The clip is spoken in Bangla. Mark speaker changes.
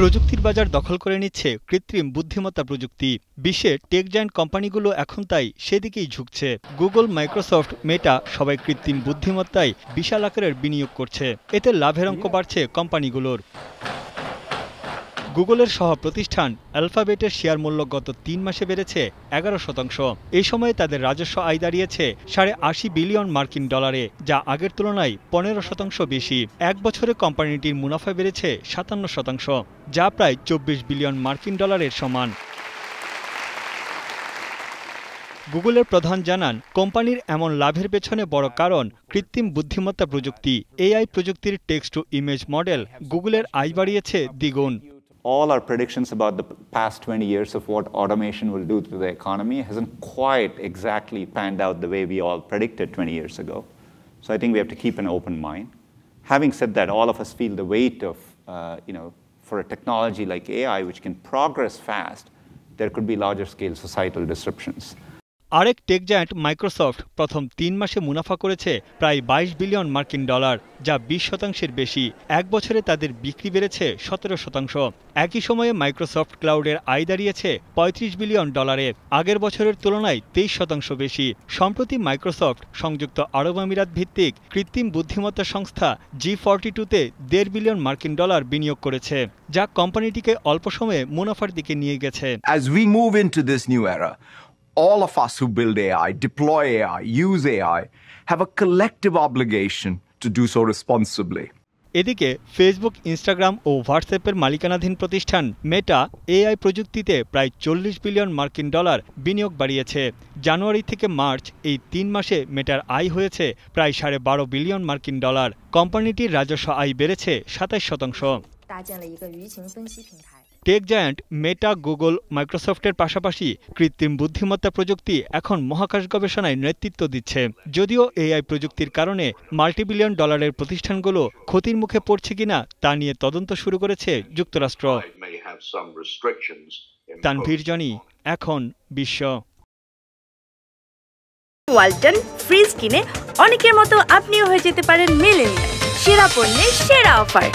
Speaker 1: প্রযুক্তির বাজার দখল করে নিচ্ছে কৃত্রিম বুদ্ধিমত্তা প্রযুক্তি বিশ্বের টেক জায়ান্ট কোম্পানিগুলো এখন তাই সেদিকেই ঝুঁকছে গুগল মাইক্রোসফট মেটা সবাই কৃত্রিম বুদ্ধিমত্তায় বিশাল আকারের বিনিয়োগ করছে এতে লাভের অঙ্ক বাড়ছে কোম্পানিগুলোর গুগলের সহ প্রতিষ্ঠান অ্যালফাবেটের শেয়ার মূল্য গত তিন মাসে বেড়েছে এগারো শতাংশ এই সময়ে তাদের রাজস্ব আয় দাঁড়িয়েছে সাড়ে আশি বিলিয়ন মার্কিন ডলারে যা আগের তুলনায় পনেরো শতাংশ বেশি এক বছরে কোম্পানিটির মুনাফা বেড়েছে সাতান্ন শতাংশ যা প্রায় চব্বিশ বিলিয়ন মার্কিন ডলারের সমান গুগলের প্রধান জানান কোম্পানির এমন লাভের পেছনে বড় কারণ কৃত্রিম বুদ্ধিমত্তা প্রযুক্তি এআই প্রযুক্তির টেক্সট টু ইমেজ মডেল গুগলের আয় বাড়িয়েছে দ্বিগুণ all our predictions about the past 20
Speaker 2: years of what automation will do to the economy hasn't quite exactly panned out the way we all predicted 20 years ago. So I think we have to keep an open mind. Having said that, all of us feel the weight of, uh, you know, for a technology like AI, which can progress fast, there could be larger scale societal disruptions.
Speaker 1: আরেক টেক জায়ান্ট মাইক্রোসফট প্রথম তিন মাসে মুনাফা করেছে প্রায় ২২ বিলিয়ন মার্কিন ডলার যা বিশ শতাংশের বেশি এক বছরে তাদের বিক্রি বেড়েছে সতেরো শতাংশ একই সময়ে মাইক্রোসফট ক্লাউডের আয় দাঁড়িয়েছে ৩৫ বিলিয়ন ডলারে আগের বছরের তুলনায় তেইশ শতাংশ বেশি সম্প্রতি মাইক্রোসফট সংযুক্ত আরব আমিরাত ভিত্তিক কৃত্রিম বুদ্ধিমত্তা সংস্থা জি ফর্টি টুতে দেড় বিলিয়ন মার্কিন ডলার বিনিয়োগ করেছে যা কোম্পানিটিকে অল্প সময়ে মুনাফার দিকে নিয়ে গেছে all of us who build AI, deploy AI,
Speaker 2: use AI, have a collective obligation to do so responsibly.
Speaker 1: এদিকে ফেসবুক ইনস্টাগ্রাম ও হোয়াটসঅ্যাপের মালিকানাধীন প্রতিষ্ঠান মেটা এআই প্রযুক্তিতে প্রায় চল্লিশ বিলিয়ন মার্কিন ডলার বিনিয়োগ বাড়িয়েছে জানুয়ারি থেকে মার্চ এই তিন মাসে মেটার আয় হয়েছে প্রায় সাড়ে বারো বিলিয়ন মার্কিন ডলার কোম্পানিটির রাজস্ব আয় বেড়েছে সাতাশ শতাংশ টেক জায়ান্ট মেটা গুগল মাইক্রোসফটের পাশাপাশি কৃত্রিম বুদ্ধিমত্তা প্রযুক্তি এখন মহাকাশ গবেষণায় নেতৃত্ব দিচ্ছে যদিও এআই প্রযুক্তির কারণে মাল্টিবিলিয়ন ডলারের প্রতিষ্ঠানগুলো ক্ষতির মুখে পড়ছে কিনা তা নিয়ে তদন্ত শুরু করেছে যুক্তরাষ্ট্র তানভীর জনি এখন বিশ্ব ওয়ালটন ফ্রিজ কিনে অনেকের মতো আপনিও হয়ে যেতে পারেন মিলেন সেরা পণ্যের সেরা অফার